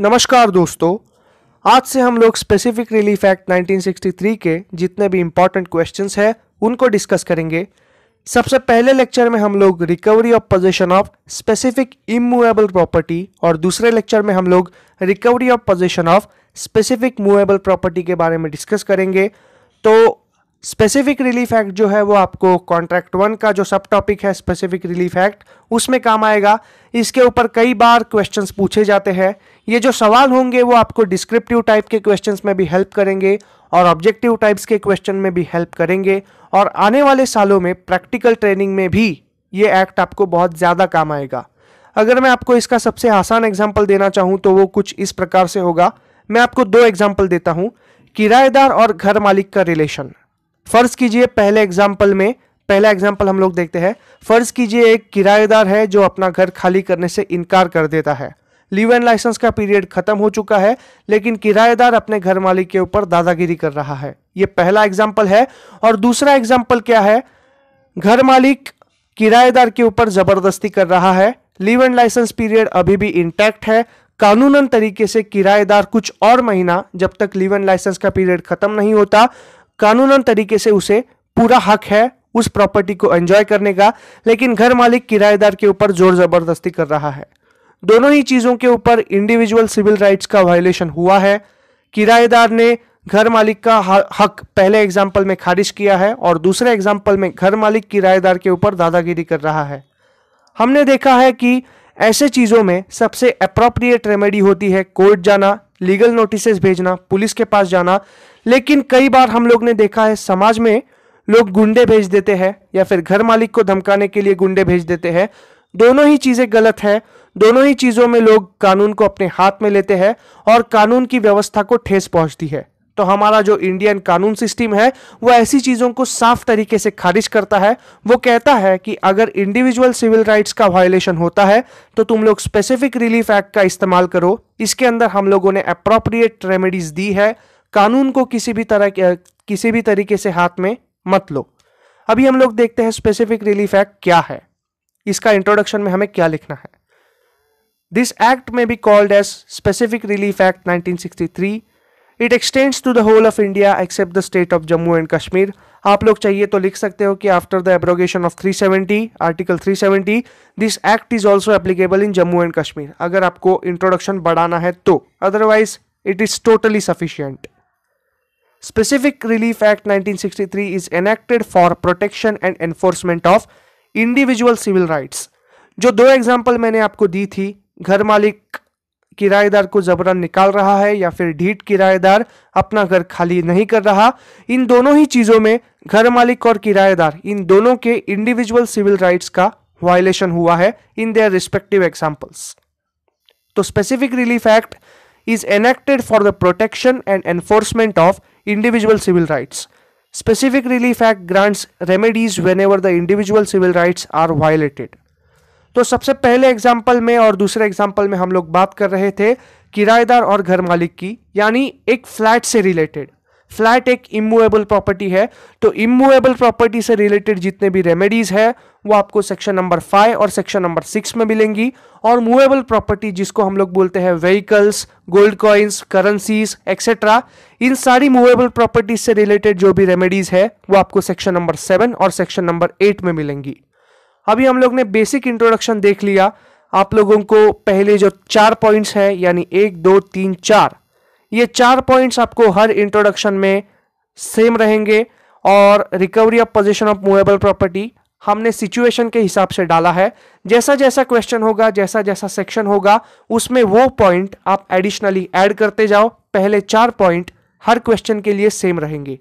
नमस्कार दोस्तों आज से हम लोग स्पेसिफिक रिलीफ एक्ट 1963 के जितने भी इम्पोर्टेंट क्वेश्चंस हैं उनको डिस्कस करेंगे सबसे पहले लेक्चर में हम लोग recovery of possession of specific immovable property और दूसरे लेक्चर में हम लोग recovery of possession of specific movable property के बारे में डिस्कस करेंगे तो स्पेसिफिक रिलीफ एक्ट जो है वो आपको कॉन्ट्रैक्ट वन का जो सब टॉपिक है स्पेसिफिक रिलीफ एक्ट उसमें काम आएगा इसके ऊपर कई बार क्वेश्चंस पूछे जाते हैं ये जो सवाल होंगे वो आपको डिस्क्रिप्टिव टाइप के क्वेश्चंस में भी हेल्प करेंगे और ऑब्जेक्टिव टाइप्स के क्वेश्चन में भी हेल्प करेंगे और आने वाले सालों में प्रैक्टिकल ट्रेनिंग में भी ये एक्ट आपको बहुत ज़्यादा काम आएगा अगर मैं आपको इसका सबसे आसान एग्जाम्पल देना चाहूँ तो वो कुछ इस प्रकार से होगा मैं आपको दो एग्जाम्पल देता हूँ किराएदार और घर मालिक का रिलेशन फर्ज कीजिए पहले एग्जाम्पल में पहला एग्जाम्पल हम लोग देखते हैं फर्ज कीजिए एक किराएदार है जो अपना घर खाली करने से इनकार कर देता है लीव एंड लाइसेंस का पीरियड खत्म हो चुका है लेकिन किराएदार अपने घर मालिक के ऊपर दादागिरी कर रहा है ये पहला एग्जाम्पल है और दूसरा एग्जाम्पल क्या है घर मालिक किराएदार के ऊपर जबरदस्ती कर रहा है लीव एंड लाइसेंस पीरियड अभी भी इंटैक्ट है कानूनन तरीके से किराएदार कुछ और महीना जब तक लीव एंड लाइसेंस का पीरियड खत्म नहीं होता कानूनन तरीके से उसे पूरा हक है उस प्रॉपर्टी को एंजॉय करने का लेकिन घर मालिक किराएदार के ऊपर जोर जबरदस्ती कर रहा है दोनों ही चीज़ों के ऊपर इंडिविजुअल सिविल राइट्स का वायलेशन हुआ है किराएदार ने घर मालिक का हक पहले एग्जाम्पल में खारिज किया है और दूसरे एग्जाम्पल में घर मालिक किराएदार के ऊपर दादागिरी कर रहा है हमने देखा है कि ऐसे चीज़ों में सबसे अप्रोप्रिएट रेमेडी होती है कोर्ट जाना लीगल नोटिस भेजना पुलिस के पास जाना लेकिन कई बार हम लोग ने देखा है समाज में लोग गुंडे भेज देते हैं या फिर घर मालिक को धमकाने के लिए गुंडे भेज देते हैं दोनों ही चीज़ें गलत है दोनों ही चीज़ों में लोग कानून को अपने हाथ में लेते हैं और कानून की व्यवस्था को ठेस पहुंचती है तो हमारा जो इंडियन कानून सिस्टम है वो ऐसी चीज़ों को साफ तरीके से खारिज करता है वो कहता है कि अगर इंडिविजुअल सिविल राइट्स का वायोलेशन होता है तो तुम लोग स्पेसिफिक रिलीफ एक्ट का इस्तेमाल करो इसके अंदर हम लोगों ने अप्रोप्रिएट रेमेडीज दी है कानून को किसी भी तरह किसी भी तरीके से हाथ में मत लो अभी हम लोग देखते हैं स्पेसिफिक रिलीफ एक्ट क्या है इसका इंट्रोडक्शन में हमें क्या लिखना है this act may be called as specific relief act 1963 it extends to the whole of India except the state of Jammu and Kashmir आप लोग चाहिए तो लिख सकते हो कि after the abrogation of 370 article 370 this act is also applicable in Jammu and Kashmir अगर आपको इंट्रोडक्शन बढ़ाना है तो otherwise it is totally sufficient Specific Relief Act 1963 is enacted for protection and enforcement of individual civil rights. जो दो example मैंने आपको दी थी घर मालिक किराएदार को जबरन निकाल रहा है या फिर ढीठ किराएदार अपना घर खाली नहीं कर रहा इन दोनों ही चीज़ों में घर मालिक और किराएदार इन दोनों के इंडिविजुअल सिविल राइट्स का वायलेशन हुआ है इन देयर रिस्पेक्टिव एग्जाम्पल्स तो specific relief act is enacted for the protection and enforcement of individual civil rights. Specific Relief Act grants remedies whenever the individual civil rights are violated. तो सबसे पहले example में और दूसरे example में हम लोग बात कर रहे थे किराएदार और घर मालिक की यानी एक फ्लैट से रिलेटेड फ्लैट एक इमूवेबल प्रॉपर्टी है तो इमूवेबल प्रॉपर्टी से रिलेटेड जितने भी रेमेडीज है वो आपको सेक्शन नंबर फाइव और सेक्शन नंबर सिक्स में मिलेंगी और मूवेबल प्रॉपर्टी जिसको हम लोग बोलते हैं vehicles gold coins currencies etcetera इन सारी मूवेबल प्रॉपर्टीज से रिलेटेड जो भी रेमेडीज है वो आपको सेक्शन नंबर सेवन और सेक्शन नंबर एट में मिलेंगी अभी हम लोग ने बेसिक इंट्रोडक्शन देख लिया आप लोगों को पहले जो चार पॉइंट्स हैं यानी एक दो तीन चार ये चार पॉइंट्स आपको हर इंट्रोडक्शन में सेम रहेंगे और recovery of position of movable property हमने सिचुएशन के हिसाब से डाला है जैसा जैसा क्वेश्चन होगा जैसा जैसा सेक्शन होगा उसमें वो पॉइंट आप एडिशनली ऐड करते जाओ पहले चार पॉइंट हर क्वेश्चन के लिए सेम रहेंगे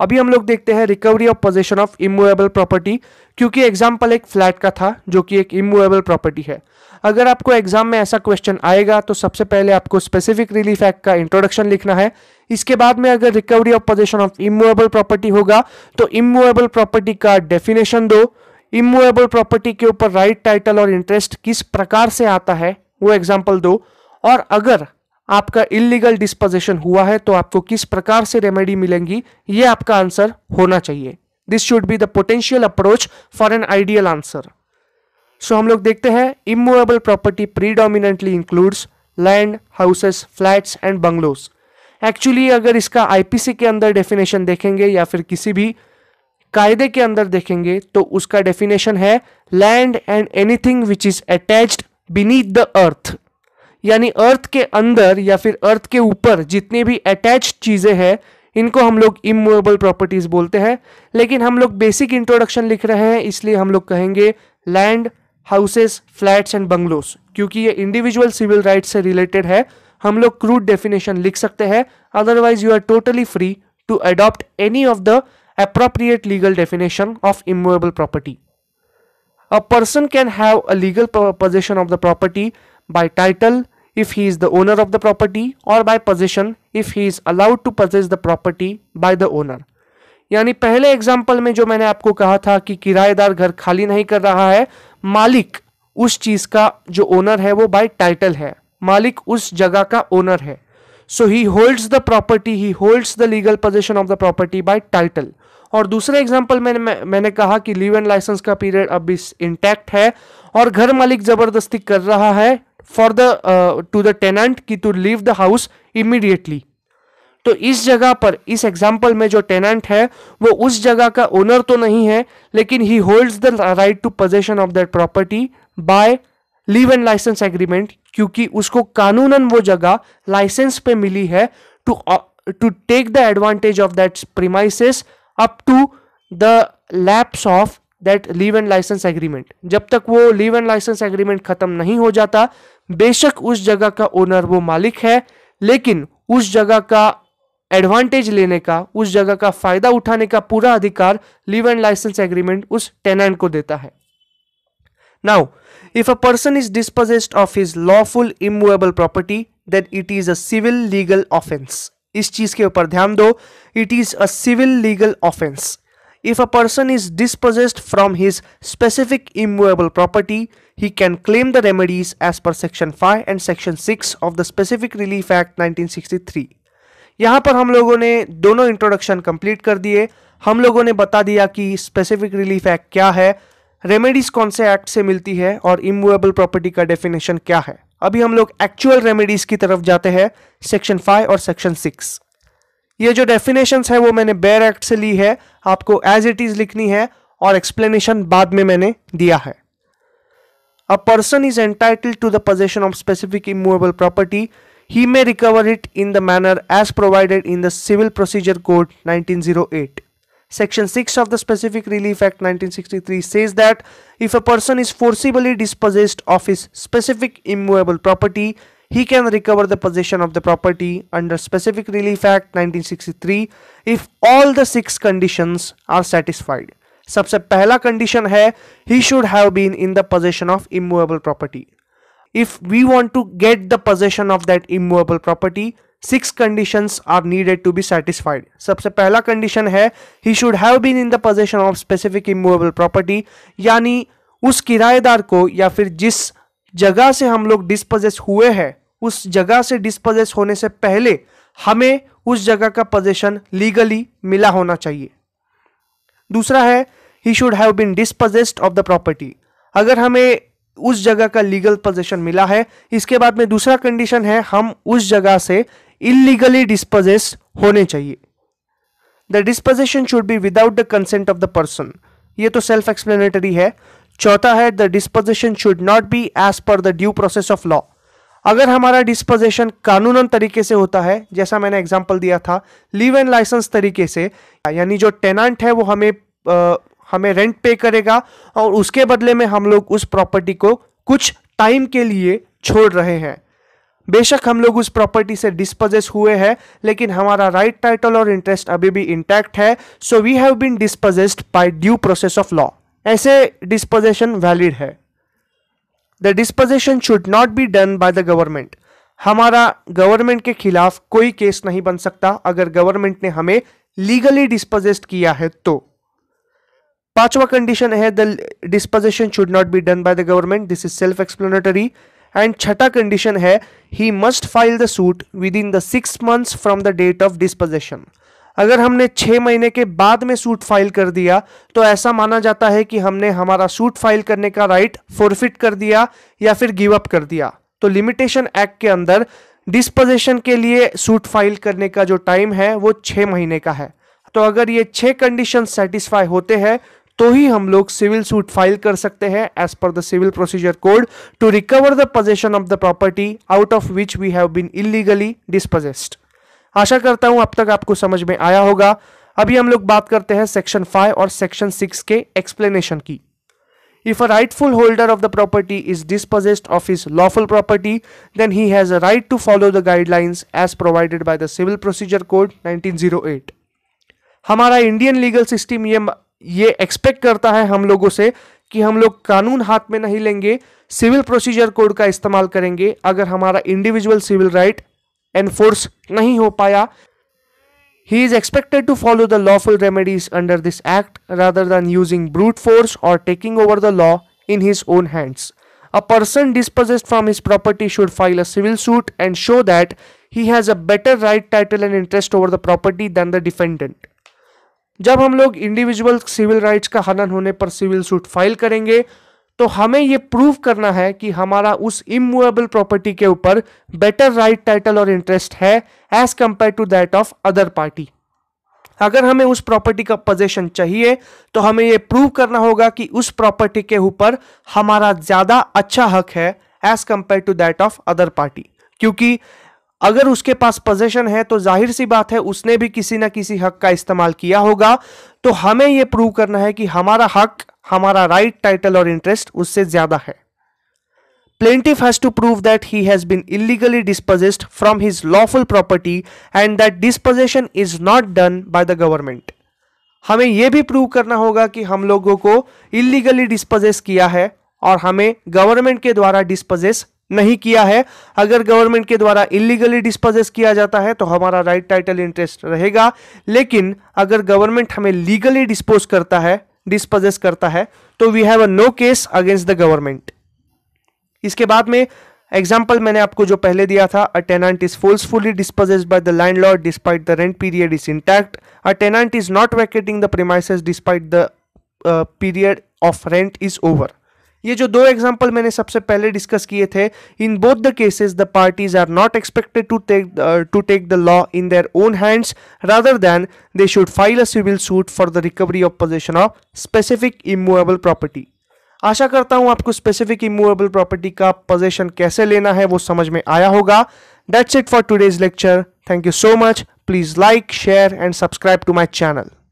अभी हम लोग देखते हैं recovery of possession of immovable property क्योंकि एग्जाम्पल एक फ्लैट का था जो कि एक इमुएबल प्रॉपर्टी है अगर आपको एग्जाम में ऐसा क्वेश्चन आएगा तो सबसे पहले आपको स्पेसिफिक रिलीफ एक्ट का इंट्रोडक्शन लिखना है इसके बाद में अगर recovery of possession of immovable property होगा तो इमुएबल प्रॉपर्टी का डेफिनेशन दो इमूवेबल प्रॉपर्टी के ऊपर राइट टाइटल और इंटरेस्ट किस प्रकार से आता है वो एग्जाम्पल दो और अगर आपका इलीगल डिस्पोजिशन हुआ है तो आपको किस प्रकार से रेमेडी मिलेंगी ये आपका आंसर होना चाहिए this should be the potential approach for an ideal answer so हम लोग देखते हैं immovable property predominantly includes land houses flats and bungalows actually अगर इसका आईपीसी के अंदर डेफिनेशन देखेंगे या फिर किसी भी कायदे के अंदर देखेंगे तो उसका डेफिनेशन है land and anything which is attached beneath the earth यानी अर्थ के अंदर या फिर अर्थ के ऊपर जितनी भी अटैच चीज़ें हैं इनको हम लोग इमूवेबल प्रॉपर्टीज़ बोलते हैं लेकिन हम लोग बेसिक इंट्रोडक्शन लिख रहे हैं इसलिए हम लोग कहेंगे land houses flats and bungalows क्योंकि ये इंडिविजुअल सिविल राइट्स से रिलेटेड है हम लोग क्रूड डेफिनेशन लिख सकते हैं otherwise you are totally free to adopt any of the appropriate legal definition of immovable property a person can have a legal position of the property by title if he is the owner of the property or by possession if he is allowed to possess the property by the owner यानी पहले example में जो मैंने आपको कहा था कि किराएदार घर खाली नहीं कर रहा है मालिक उस चीज का जो ओनर है वो बाय टाइटल है मालिक उस जगह का ओनर है so he holds the property he holds the legal position of the property by title और दूसरे एग्जाम्पल में मैंने कहा कि लीव एंड लाइसेंस का पीरियड अब इंटैक्ट है और घर मालिक जबरदस्ती कर रहा है for the to the tenant की to leave the house immediately तो इस जगह पर इस एग्जाम्पल में जो टेनेंट है वो उस जगह का ओनर तो नहीं है लेकिन he holds the right to possession of that property by leave and licence agreement क्योंकि उसको कानूनन वो जगह लाइसेंस पे मिली है to to take the advantage of that premises up to the lapse of that leave and licence agreement जब तक वो लीव एंड लाइसेंस एग्रीमेंट खत्म नहीं हो जाता बेशक उस जगह का ओनर वो मालिक है लेकिन उस जगह का एडवांटेज लेने का उस जगह का फायदा उठाने का पूरा अधिकार लीव एंड लाइसेंस एग्रीमेंट उस टेनेंट को देता है now if a person is dispossessed of his lawful immovable property then it is a civil legal offence इस चीज के ऊपर ध्यान दो it is a civil legal offence if a person is dispossessed from his specific immovable property he can claim the remedies as per section 5 and section 6 of the specific relief act 1963 यहाँ पर हम लोगों ने दोनों introduction complete कर दिए हम लोगों ने बता दिया कि स्पेसिफिक रिलीफ एक्ट क्या है रेमेडीज कौन से एक्ट से मिलती है और इमूवेबल प्रॉपर्टी का डेफिनेशन क्या है अभी हम लोग एक्चुअल रेमेडीज की तरफ जाते हैं सेक्शन फाइव और सेक्शन सिक्स ये जो डेफिनेशन है वो मैंने बेयर एक्ट से ली है आपको एज इट इज लिखनी है और एक्सप्लेनेशन बाद में मैंने दिया है A person is entitled to the possession of specific immovable property. He may recover it in the manner as provided in the Civil Procedure Code 1908. Section 6 of the Specific Relief Act 1963 says that if a person is forcibly dispossessed of his specific immovable property, he can recover the possession of the property under Specific Relief Act 1963 if all the six conditions are satisfied. सबसे पहला condition है he should have been in the possession of immovable property if we want to get the possession of that immovable property six conditions are needed to be satisfied सबसे पहला condition है he should have been in the possession of specific immovable property यानी उस किराएदार को या फिर जिस जगह से हम लोग डिस्पोजेस हुए हैं उस जगह से डिस्पोजेस होने से पहले हमें उस जगह का पोजेशन लीगली मिला होना चाहिए दूसरा है he should have been dispossessed of the property अगर हमें उस जगह का लीगल पोजेशन मिला है इसके बाद में दूसरा कंडीशन है हम उस जगह से इलीगली डिस्पोजेस्ड होने चाहिए the dispossession should be without the consent of the person ये तो सेल्फ एक्सप्लेनेटरी है चौथा है the dispossession should not be as per the due process of law अगर हमारा डिस्पोजेशन कानूनन तरीके से होता है जैसा मैंने एग्जाम्पल दिया था लीव एंड लाइसेंस तरीके से यानी जो टेनेंट है वो हमें हमें रेंट पे करेगा और उसके बदले में हम लोग उस प्रॉपर्टी को कुछ टाइम के लिए छोड़ रहे हैं बेशक हम लोग उस प्रॉपर्टी से डिस्पोजेस हुए हैं लेकिन हमारा राइट टाइटल और इंटरेस्ट अभी भी इंटैक्ट है so we have been dispossessed by due process of law ऐसे डिस्पोजेशन वैलिड है the dispossession should not be done by the government हमारा गवर्नमेंट के खिलाफ कोई केस नहीं बन सकता अगर गवर्नमेंट ने हमें लीगली डिस्पोजेस्ड किया है तो पांचवा कंडीशन है the disposition should not be done by the government this is self explanatory and छठा कंडीशन है he must file the suit within the six months from the date of disposition अगर हमने छः महीने के बाद में सूट फाइल कर दिया तो ऐसा माना जाता है कि हमने हमारा सूट फाइल करने का राइट फोरफिट कर दिया या फिर गिव अप कर दिया तो लिमिटेशन एक्ट के अंदर डिस्पोजिशन के लिए सूट फाइल करने का जो टाइम है वो छः महीने का है तो अगर ये छः कंडीशन सेटिस्फाई होते हैं तो ही हम लोग सिविल सूट फाइल कर सकते हैं as per the civil procedure code to recover the possession of the property out of which we have been illegally dispossessed आशा करता हूं अब तक आपको समझ में आया होगा अभी हम लोग बात करते हैं सेक्शन फाइव और सेक्शन सिक्स के एक्सप्लेनेशन की If a rightful holder of the property is dispossessed of his lawful property, then he has a right to follow the guidelines as provided by the Civil Procedure Code 1908. हमारा Indian legal system ये ये expect करता है हम लोगों से कि हम लोग कानून हाथ में नहीं लेंगे सिविल प्रोसीजर कोड का इस्तेमाल करेंगे अगर हमारा इंडिविजुअल सिविल राइट एनफोर्स नहीं हो पाया he is expected to follow the lawful remedies under this act rather than using brute force और taking over the law in his own hands a person dispossessed from his property should file a civil suit and show that he has a better right title and interest over the property than the defendant जब हम लोग individual civil rights का हनन होने पर civil suit file करेंगे तो हमें ये प्रूव करना है कि हमारा उस इमूवेबल प्रॉपर्टी के ऊपर बेटर राइट टाइटल और इंटरेस्ट है as compare to that of other party अगर हमें उस प्रॉपर्टी का पोजेशन चाहिए तो हमें यह प्रूव करना होगा कि उस प्रॉपर्टी के ऊपर हमारा ज़्यादा अच्छा हक है as compare to that of other party क्योंकि अगर उसके पास पोजेशन है तो जाहिर सी बात है उसने भी किसी ना किसी हक का इस्तेमाल किया होगा तो हमें यह प्रूव करना है कि हमारा हक हमारा राइट टाइटल और इंटरेस्ट उससे ज्यादा है plaintiff has to prove that he has been illegally dispossessed from his lawful property and that dispossession is not done by the government हमें यह भी प्रूव करना होगा कि हम लोगों को इलीगली डिस्पोजेस किया है और हमें गवर्नमेंट के द्वारा डिस्पोजेस नहीं किया है अगर गवर्नमेंट के द्वारा इलीगली डिस्पोजेस किया जाता है तो हमारा राइट टाइटल इंटरेस्ट रहेगा लेकिन अगर गवर्नमेंट हमें लीगली डिस्पोज करता है डिस्पोजेस करता है तो we have a no case against the government इसके बाद में एग्जाम्पल मैंने आपको जो पहले दिया था a tenant is forcefully dispossessed by the landlord despite the rent period is intact a tenant is not vacating the premises despite the period of rent is over ये जो दो एग्जाम्पल मैंने सबसे पहले डिस्कस किए थे in both the cases the parties are not expected to take to take the law in their own hands rather than they should file a civil suit for the recovery of possession of specific immovable property आशा करता हूं आपको specific immovable property का possession कैसे लेना है वो समझ में आया होगा that's it for today's lecture thank you so much please like share and subscribe to my channel